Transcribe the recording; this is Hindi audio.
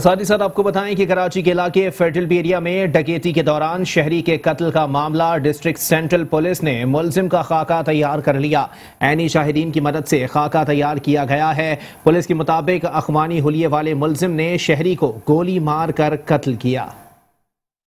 साथ ही साथ आपको बताएं कि कराची के इलाके फेडरल एरिया में डकेती के दौरान शहरी के कत्ल का मामला डिस्ट्रिक्ट सेंट्रल पुलिस ने मुलजिम का खाका तैयार कर लिया एनी शाहिदीन की मदद से खाका तैयार किया गया है पुलिस के मुताबिक अखवानी हुलिये वाले मुलजिम ने शहरी को गोली मार कर कत्ल किया